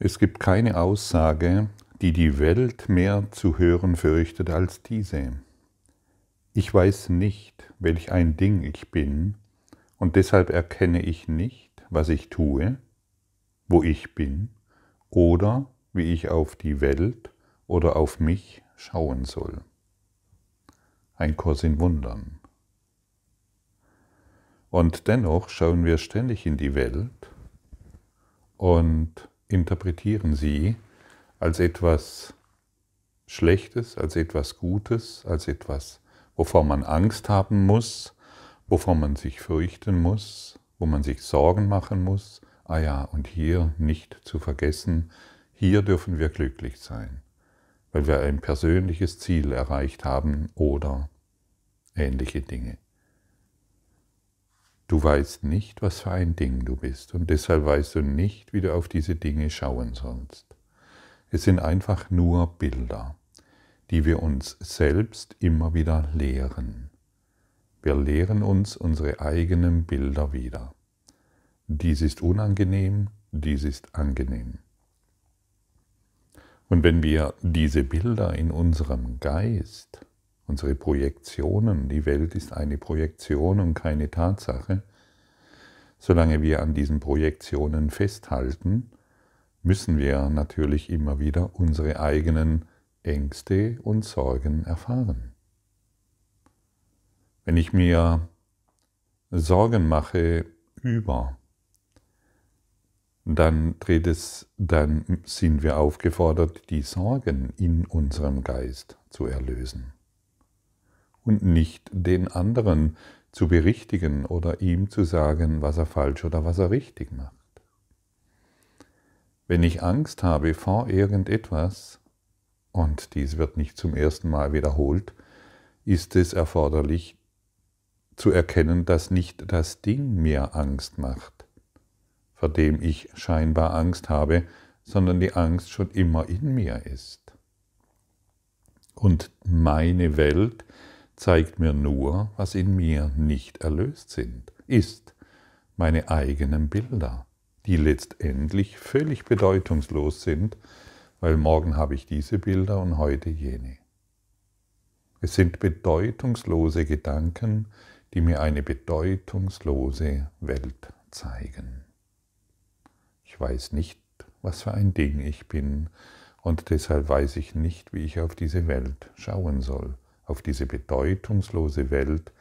Es gibt keine Aussage, die die Welt mehr zu hören fürchtet als diese. Ich weiß nicht, welch ein Ding ich bin, und deshalb erkenne ich nicht, was ich tue, wo ich bin oder wie ich auf die Welt oder auf mich schauen soll. Ein Kurs in Wundern. Und dennoch schauen wir ständig in die Welt und interpretieren sie als etwas Schlechtes, als etwas Gutes, als etwas, wovor man Angst haben muss, wovor man sich fürchten muss, wo man sich Sorgen machen muss. Ah ja, und hier nicht zu vergessen, hier dürfen wir glücklich sein, weil wir ein persönliches Ziel erreicht haben oder ähnliche Dinge. Du weißt nicht, was für ein Ding du bist und deshalb weißt du nicht, wie du auf diese Dinge schauen sollst. Es sind einfach nur Bilder, die wir uns selbst immer wieder lehren. Wir lehren uns unsere eigenen Bilder wieder. Dies ist unangenehm, dies ist angenehm. Und wenn wir diese Bilder in unserem Geist unsere Projektionen. Die Welt ist eine Projektion und keine Tatsache. Solange wir an diesen Projektionen festhalten, müssen wir natürlich immer wieder unsere eigenen Ängste und Sorgen erfahren. Wenn ich mir Sorgen mache über, dann, es, dann sind wir aufgefordert, die Sorgen in unserem Geist zu erlösen und nicht den anderen zu berichtigen oder ihm zu sagen, was er falsch oder was er richtig macht. Wenn ich Angst habe vor irgendetwas, und dies wird nicht zum ersten Mal wiederholt, ist es erforderlich zu erkennen, dass nicht das Ding mir Angst macht, vor dem ich scheinbar Angst habe, sondern die Angst schon immer in mir ist. Und meine Welt zeigt mir nur, was in mir nicht erlöst sind, ist meine eigenen Bilder, die letztendlich völlig bedeutungslos sind, weil morgen habe ich diese Bilder und heute jene. Es sind bedeutungslose Gedanken, die mir eine bedeutungslose Welt zeigen. Ich weiß nicht, was für ein Ding ich bin, und deshalb weiß ich nicht, wie ich auf diese Welt schauen soll auf diese bedeutungslose Welt,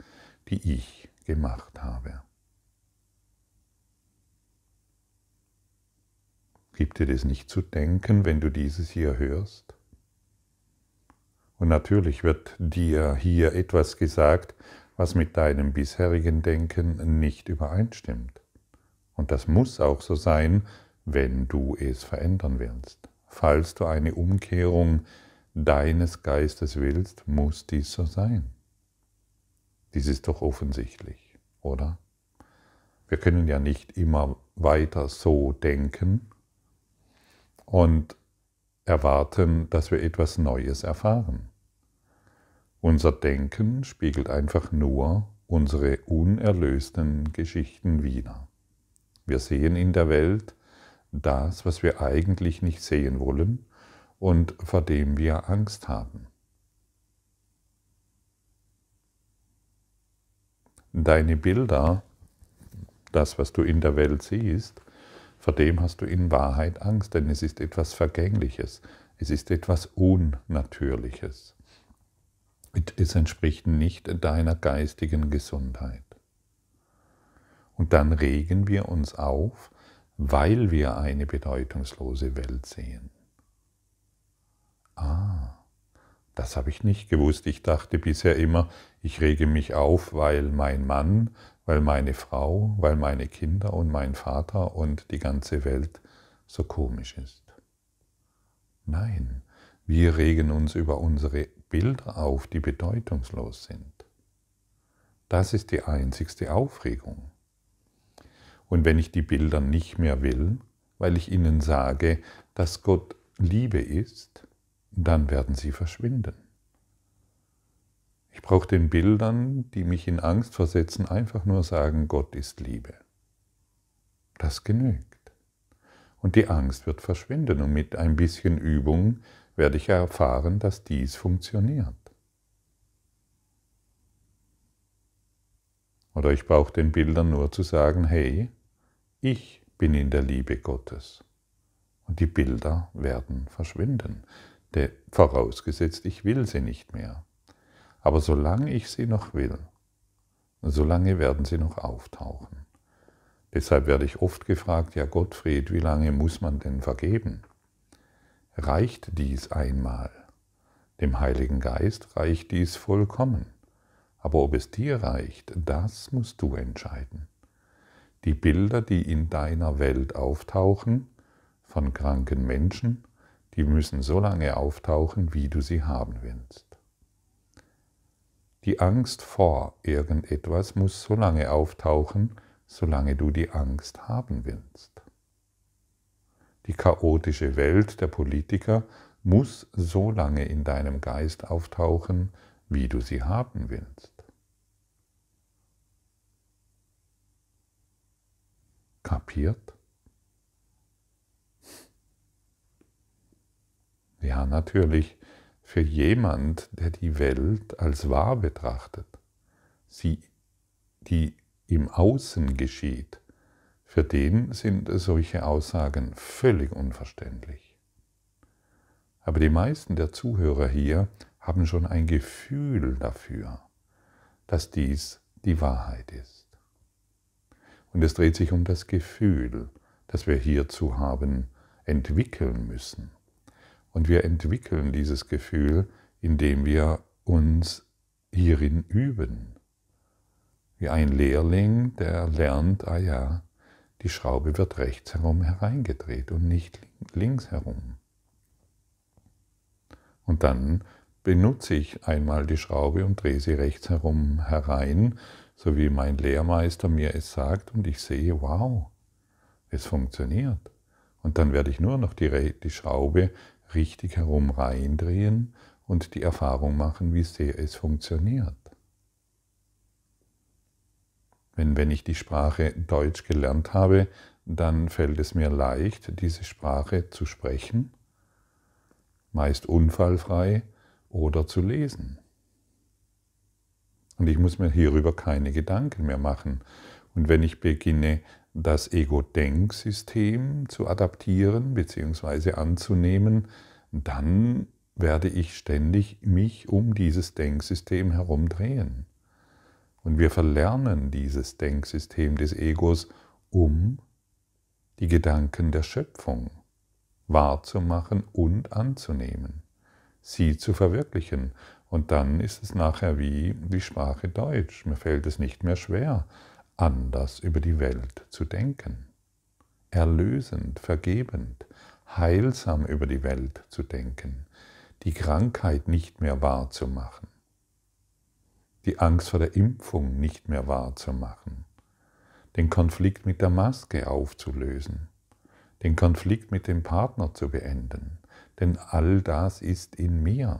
die ich gemacht habe. Gibt dir das nicht zu denken, wenn du dieses hier hörst? Und natürlich wird dir hier etwas gesagt, was mit deinem bisherigen Denken nicht übereinstimmt. Und das muss auch so sein, wenn du es verändern willst. Falls du eine Umkehrung deines Geistes willst, muss dies so sein. Dies ist doch offensichtlich, oder? Wir können ja nicht immer weiter so denken und erwarten, dass wir etwas Neues erfahren. Unser Denken spiegelt einfach nur unsere unerlösten Geschichten wider. Wir sehen in der Welt das, was wir eigentlich nicht sehen wollen, und vor dem wir Angst haben. Deine Bilder, das, was du in der Welt siehst, vor dem hast du in Wahrheit Angst, denn es ist etwas Vergängliches, es ist etwas Unnatürliches. Es entspricht nicht deiner geistigen Gesundheit. Und dann regen wir uns auf, weil wir eine bedeutungslose Welt sehen. Ah, das habe ich nicht gewusst. Ich dachte bisher immer, ich rege mich auf, weil mein Mann, weil meine Frau, weil meine Kinder und mein Vater und die ganze Welt so komisch ist. Nein, wir regen uns über unsere Bilder auf, die bedeutungslos sind. Das ist die einzigste Aufregung. Und wenn ich die Bilder nicht mehr will, weil ich ihnen sage, dass Gott Liebe ist, dann werden sie verschwinden. Ich brauche den Bildern, die mich in Angst versetzen, einfach nur sagen, Gott ist Liebe. Das genügt. Und die Angst wird verschwinden und mit ein bisschen Übung werde ich erfahren, dass dies funktioniert. Oder ich brauche den Bildern nur zu sagen, hey, ich bin in der Liebe Gottes. Und die Bilder werden verschwinden vorausgesetzt, ich will sie nicht mehr. Aber solange ich sie noch will, solange werden sie noch auftauchen. Deshalb werde ich oft gefragt, ja Gottfried, wie lange muss man denn vergeben? Reicht dies einmal? Dem Heiligen Geist reicht dies vollkommen. Aber ob es dir reicht, das musst du entscheiden. Die Bilder, die in deiner Welt auftauchen, von kranken Menschen, die müssen so lange auftauchen, wie du sie haben willst. Die Angst vor irgendetwas muss so lange auftauchen, solange du die Angst haben willst. Die chaotische Welt der Politiker muss so lange in deinem Geist auftauchen, wie du sie haben willst. Kapiert? Ja, natürlich für jemand, der die Welt als wahr betrachtet, sie, die im Außen geschieht, für den sind solche Aussagen völlig unverständlich. Aber die meisten der Zuhörer hier haben schon ein Gefühl dafür, dass dies die Wahrheit ist. Und es dreht sich um das Gefühl, das wir hierzu haben, entwickeln müssen. Und wir entwickeln dieses Gefühl, indem wir uns hierin üben. Wie ein Lehrling, der lernt, ah ja, die Schraube wird rechts herum hereingedreht und nicht links herum. Und dann benutze ich einmal die Schraube und drehe sie rechts herum herein, so wie mein Lehrmeister mir es sagt und ich sehe, wow, es funktioniert. Und dann werde ich nur noch die, die Schraube richtig herum reindrehen und die Erfahrung machen, wie sehr es funktioniert. Wenn, wenn ich die Sprache Deutsch gelernt habe, dann fällt es mir leicht, diese Sprache zu sprechen, meist unfallfrei oder zu lesen. Und ich muss mir hierüber keine Gedanken mehr machen. Und wenn ich beginne, das Ego-Denksystem zu adaptieren bzw. anzunehmen, dann werde ich ständig mich um dieses Denksystem herumdrehen. Und wir verlernen dieses Denksystem des Egos, um die Gedanken der Schöpfung wahrzumachen und anzunehmen, sie zu verwirklichen. Und dann ist es nachher wie die Sprache Deutsch. Mir fällt es nicht mehr schwer, anders über die Welt zu denken, erlösend, vergebend, heilsam über die Welt zu denken, die Krankheit nicht mehr wahrzumachen, die Angst vor der Impfung nicht mehr wahrzumachen, den Konflikt mit der Maske aufzulösen, den Konflikt mit dem Partner zu beenden, denn all das ist in mir.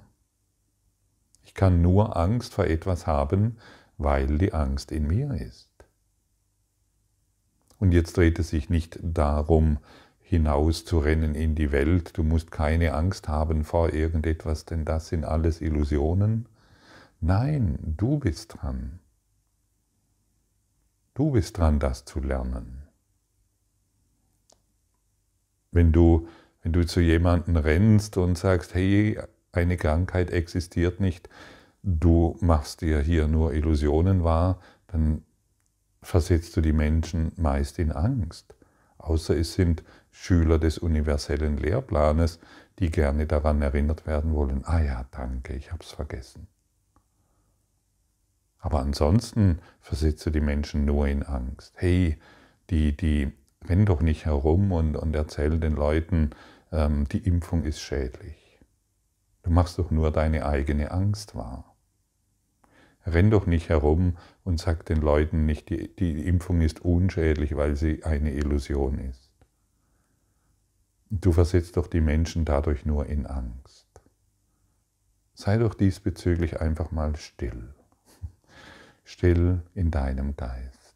Ich kann nur Angst vor etwas haben, weil die Angst in mir ist. Und jetzt dreht es sich nicht darum, hinauszurennen in die Welt. Du musst keine Angst haben vor irgendetwas, denn das sind alles Illusionen. Nein, du bist dran. Du bist dran, das zu lernen. Wenn du, wenn du zu jemandem rennst und sagst, hey, eine Krankheit existiert nicht, du machst dir hier nur Illusionen wahr, dann versetzt du die Menschen meist in Angst, außer es sind Schüler des universellen Lehrplanes, die gerne daran erinnert werden wollen, ah ja, danke, ich habe es vergessen. Aber ansonsten versetzt du die Menschen nur in Angst. Hey, die, die, renn doch nicht herum und, und erzähl den Leuten, ähm, die Impfung ist schädlich. Du machst doch nur deine eigene Angst wahr. Renn doch nicht herum und sagt den Leuten nicht, die, die Impfung ist unschädlich, weil sie eine Illusion ist. Du versetzt doch die Menschen dadurch nur in Angst. Sei doch diesbezüglich einfach mal still. Still in deinem Geist.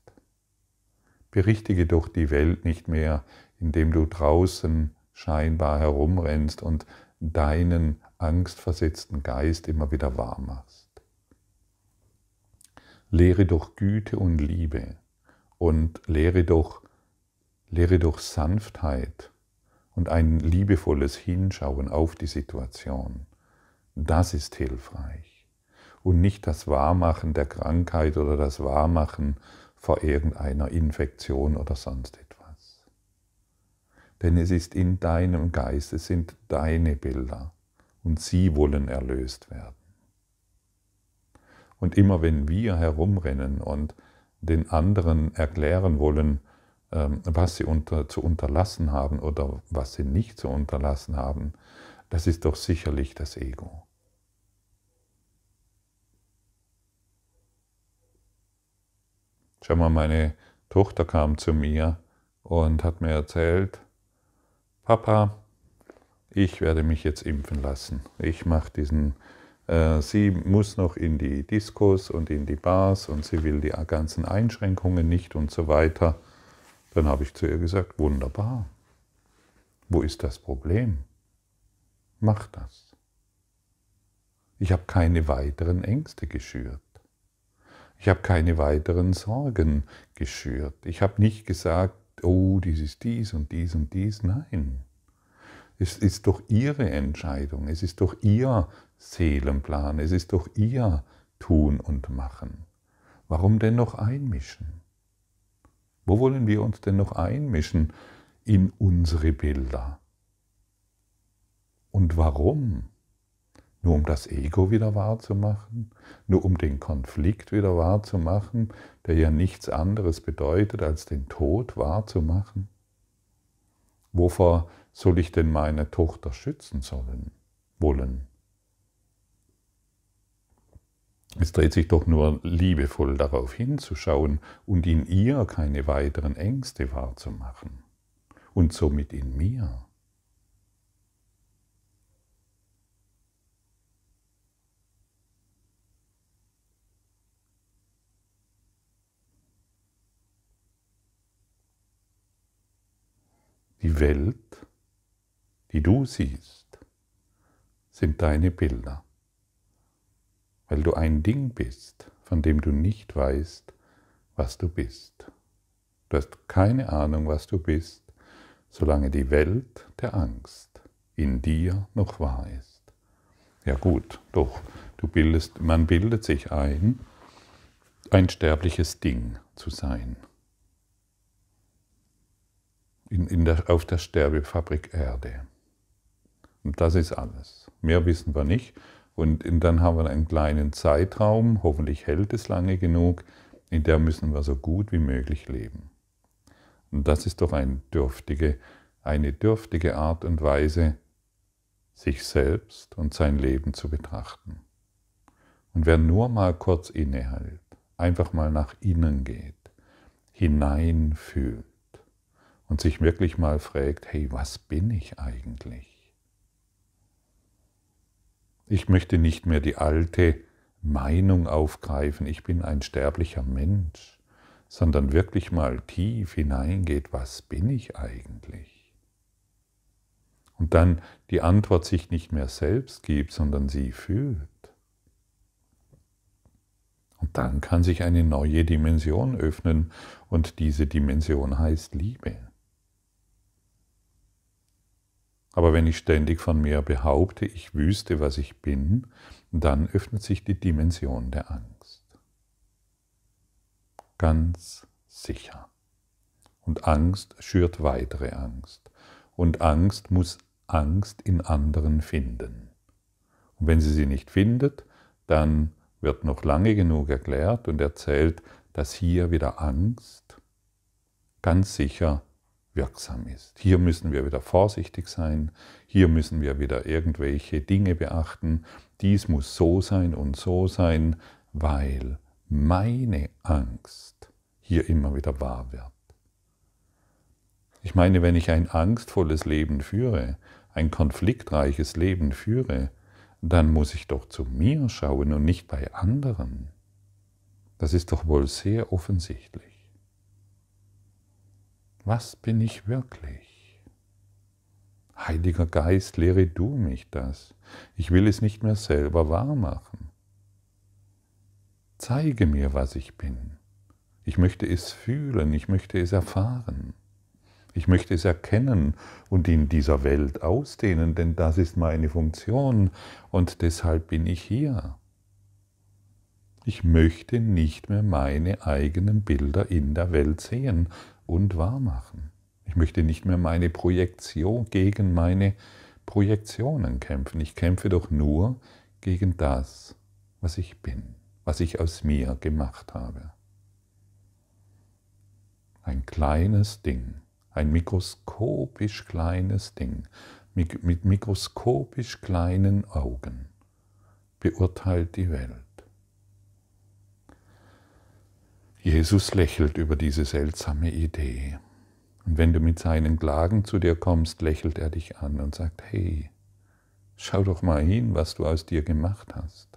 Berichtige doch die Welt nicht mehr, indem du draußen scheinbar herumrennst und deinen angstversetzten Geist immer wieder warm machst lehre doch Güte und Liebe und lehre doch, lehre durch Sanftheit und ein liebevolles Hinschauen auf die Situation. Das ist hilfreich. Und nicht das Wahrmachen der Krankheit oder das Wahrmachen vor irgendeiner Infektion oder sonst etwas. Denn es ist in deinem Geist, es sind deine Bilder und sie wollen erlöst werden. Und immer wenn wir herumrennen und den anderen erklären wollen, ähm, was sie unter, zu unterlassen haben oder was sie nicht zu unterlassen haben, das ist doch sicherlich das Ego. Schau mal, meine Tochter kam zu mir und hat mir erzählt, Papa, ich werde mich jetzt impfen lassen. Ich mache diesen äh, sie muss noch in die Diskos und in die Bars und sie will die ganzen Einschränkungen nicht und so weiter. Dann habe ich zu ihr gesagt, wunderbar. Wo ist das Problem? Mach das. Ich habe keine weiteren Ängste geschürt. Ich habe keine weiteren Sorgen geschürt. Ich habe nicht gesagt, oh, dies ist dies und dies und dies. Nein. Es ist doch ihre Entscheidung, es ist doch ihr Seelenplan, es ist doch ihr Tun und Machen. Warum denn noch einmischen? Wo wollen wir uns denn noch einmischen in unsere Bilder? Und warum? Nur um das Ego wieder wahrzumachen? Nur um den Konflikt wieder wahrzumachen, der ja nichts anderes bedeutet, als den Tod wahrzumachen? Wovor soll ich denn meine Tochter schützen sollen, wollen? Es dreht sich doch nur liebevoll darauf hinzuschauen und in ihr keine weiteren Ängste wahrzumachen und somit in mir. Die Welt, die du siehst, sind deine Bilder, weil du ein Ding bist, von dem du nicht weißt, was du bist. Du hast keine Ahnung, was du bist, solange die Welt der Angst in dir noch wahr ist. Ja gut, doch, du bildest, man bildet sich ein, ein sterbliches Ding zu sein in, in der, auf der Sterbefabrik Erde. Und das ist alles. Mehr wissen wir nicht. Und, und dann haben wir einen kleinen Zeitraum, hoffentlich hält es lange genug, in der müssen wir so gut wie möglich leben. Und das ist doch eine dürftige, eine dürftige Art und Weise, sich selbst und sein Leben zu betrachten. Und wer nur mal kurz innehält, einfach mal nach innen geht, hineinfühlt, und sich wirklich mal fragt, hey, was bin ich eigentlich? Ich möchte nicht mehr die alte Meinung aufgreifen, ich bin ein sterblicher Mensch, sondern wirklich mal tief hineingeht, was bin ich eigentlich? Und dann die Antwort sich nicht mehr selbst gibt, sondern sie fühlt. Und dann kann sich eine neue Dimension öffnen und diese Dimension heißt Liebe. Aber wenn ich ständig von mir behaupte, ich wüsste, was ich bin, dann öffnet sich die Dimension der Angst. Ganz sicher. Und Angst schürt weitere Angst. Und Angst muss Angst in anderen finden. Und wenn sie sie nicht findet, dann wird noch lange genug erklärt und erzählt, dass hier wieder Angst ganz sicher wirksam ist. Hier müssen wir wieder vorsichtig sein, hier müssen wir wieder irgendwelche Dinge beachten, dies muss so sein und so sein, weil meine Angst hier immer wieder wahr wird. Ich meine, wenn ich ein angstvolles Leben führe, ein konfliktreiches Leben führe, dann muss ich doch zu mir schauen und nicht bei anderen. Das ist doch wohl sehr offensichtlich was bin ich wirklich? Heiliger Geist, lehre du mich das. Ich will es nicht mehr selber wahrmachen. Zeige mir, was ich bin. Ich möchte es fühlen, ich möchte es erfahren. Ich möchte es erkennen und in dieser Welt ausdehnen, denn das ist meine Funktion und deshalb bin ich hier. Ich möchte nicht mehr meine eigenen Bilder in der Welt sehen, und wahrmachen. Ich möchte nicht mehr meine Projektion gegen meine Projektionen kämpfen. Ich kämpfe doch nur gegen das, was ich bin, was ich aus mir gemacht habe. Ein kleines Ding, ein mikroskopisch kleines Ding, mit mikroskopisch kleinen Augen beurteilt die Welt. Jesus lächelt über diese seltsame Idee. Und wenn du mit seinen Klagen zu dir kommst, lächelt er dich an und sagt, hey, schau doch mal hin, was du aus dir gemacht hast.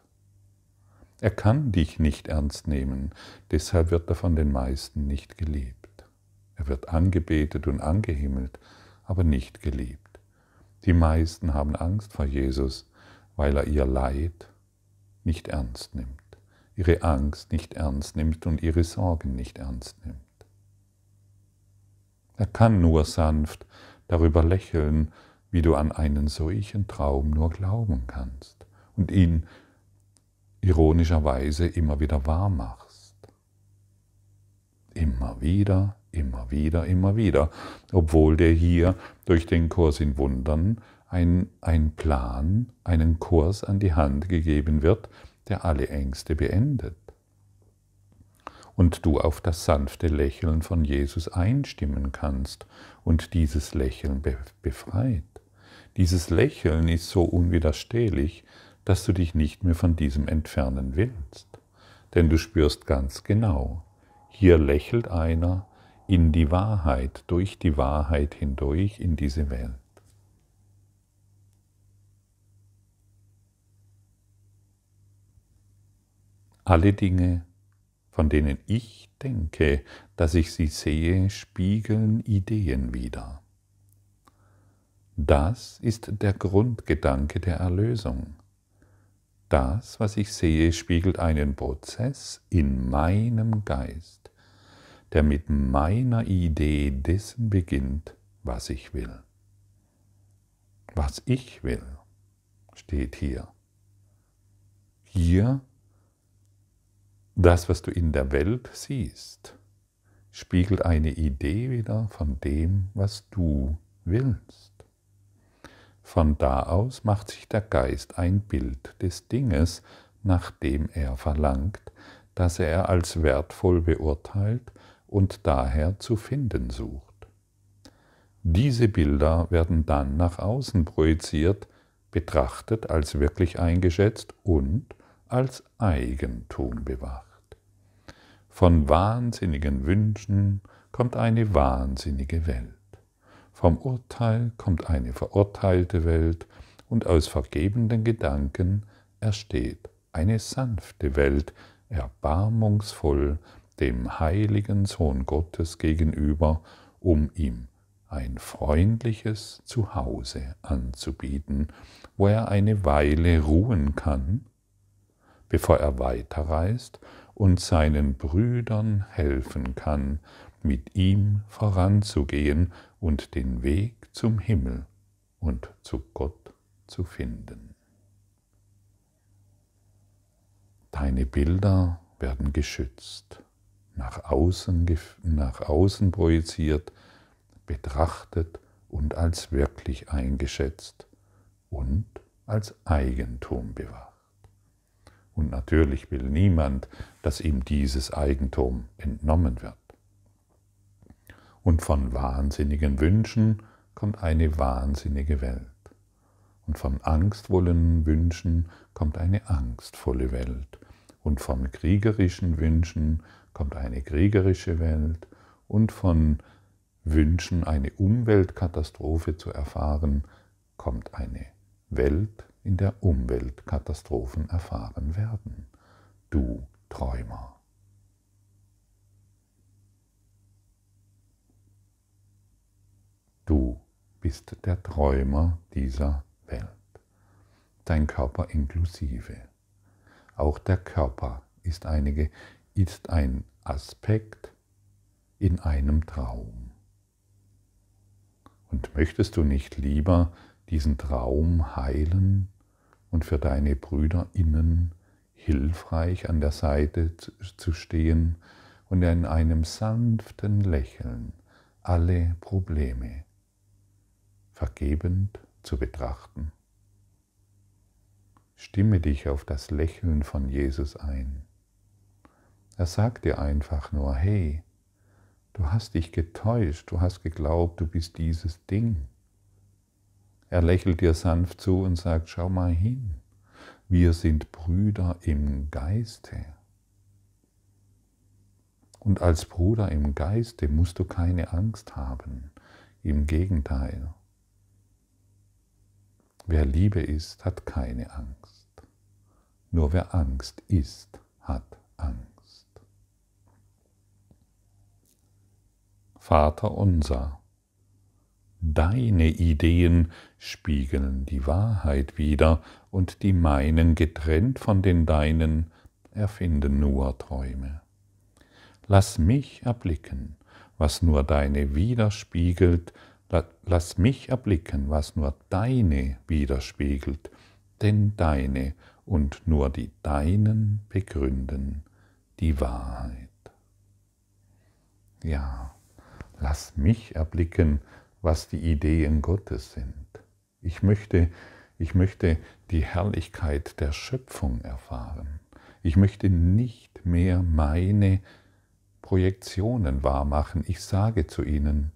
Er kann dich nicht ernst nehmen, deshalb wird er von den meisten nicht geliebt. Er wird angebetet und angehimmelt, aber nicht geliebt. Die meisten haben Angst vor Jesus, weil er ihr Leid nicht ernst nimmt ihre Angst nicht ernst nimmt und ihre Sorgen nicht ernst nimmt. Er kann nur sanft darüber lächeln, wie du an einen solchen Traum nur glauben kannst und ihn ironischerweise immer wieder wahr machst. Immer wieder, immer wieder, immer wieder, obwohl der hier durch den Kurs in Wundern ein, ein Plan, einen Kurs an die Hand gegeben wird, der alle Ängste beendet. Und du auf das sanfte Lächeln von Jesus einstimmen kannst und dieses Lächeln befreit. Dieses Lächeln ist so unwiderstehlich, dass du dich nicht mehr von diesem entfernen willst. Denn du spürst ganz genau, hier lächelt einer in die Wahrheit, durch die Wahrheit hindurch in diese Welt. Alle Dinge, von denen ich denke, dass ich sie sehe, spiegeln Ideen wider. Das ist der Grundgedanke der Erlösung. Das, was ich sehe, spiegelt einen Prozess in meinem Geist, der mit meiner Idee dessen beginnt, was ich will. Was ich will, steht hier. Hier das, was du in der Welt siehst, spiegelt eine Idee wieder von dem, was du willst. Von da aus macht sich der Geist ein Bild des Dinges, nach dem er verlangt, das er als wertvoll beurteilt und daher zu finden sucht. Diese Bilder werden dann nach außen projiziert, betrachtet als wirklich eingeschätzt und als Eigentum bewahrt. Von wahnsinnigen Wünschen kommt eine wahnsinnige Welt. Vom Urteil kommt eine verurteilte Welt und aus vergebenden Gedanken ersteht eine sanfte Welt, erbarmungsvoll dem heiligen Sohn Gottes gegenüber, um ihm ein freundliches Zuhause anzubieten, wo er eine Weile ruhen kann, bevor er weiterreist und seinen Brüdern helfen kann, mit ihm voranzugehen und den Weg zum Himmel und zu Gott zu finden. Deine Bilder werden geschützt, nach außen, nach außen projiziert, betrachtet und als wirklich eingeschätzt und als Eigentum bewacht. Und natürlich will niemand dass ihm dieses Eigentum entnommen wird. Und von wahnsinnigen Wünschen kommt eine wahnsinnige Welt. Und von angstvollen Wünschen kommt eine angstvolle Welt. Und von kriegerischen Wünschen kommt eine kriegerische Welt. Und von Wünschen, eine Umweltkatastrophe zu erfahren, kommt eine Welt, in der Umweltkatastrophen erfahren werden. Du Träumer. Du bist der Träumer dieser Welt, dein Körper inklusive. Auch der Körper ist, einige, ist ein Aspekt in einem Traum. Und möchtest du nicht lieber diesen Traum heilen und für deine Brüder innen hilfreich an der Seite zu stehen und in einem sanften Lächeln alle Probleme vergebend zu betrachten. Stimme dich auf das Lächeln von Jesus ein. Er sagt dir einfach nur, hey, du hast dich getäuscht, du hast geglaubt, du bist dieses Ding. Er lächelt dir sanft zu und sagt, schau mal hin. Wir sind Brüder im Geiste. Und als Bruder im Geiste musst du keine Angst haben. Im Gegenteil. Wer Liebe ist, hat keine Angst. Nur wer Angst ist, hat Angst. Vater unser Deine Ideen spiegeln die Wahrheit wider und die meinen getrennt von den deinen erfinden nur Träume. Lass mich erblicken, was nur deine widerspiegelt, lass mich erblicken, was nur deine widerspiegelt, denn deine und nur die deinen begründen die Wahrheit. Ja, lass mich erblicken, was die Ideen Gottes sind. Ich möchte, ich möchte die Herrlichkeit der Schöpfung erfahren. Ich möchte nicht mehr meine Projektionen wahrmachen. Ich sage zu ihnen,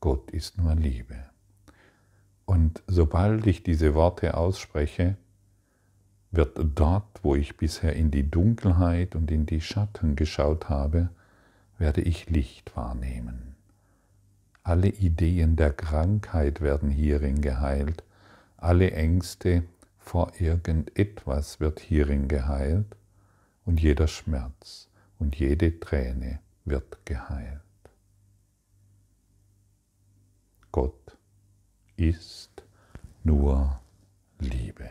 Gott ist nur Liebe. Und sobald ich diese Worte ausspreche, wird dort, wo ich bisher in die Dunkelheit und in die Schatten geschaut habe, werde ich Licht wahrnehmen. Alle Ideen der Krankheit werden hierin geheilt. Alle Ängste vor irgendetwas wird hierin geheilt. Und jeder Schmerz und jede Träne wird geheilt. Gott ist nur Liebe.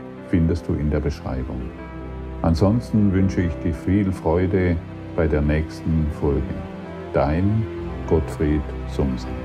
findest du in der Beschreibung. Ansonsten wünsche ich dir viel Freude bei der nächsten Folge. Dein Gottfried Sumsen.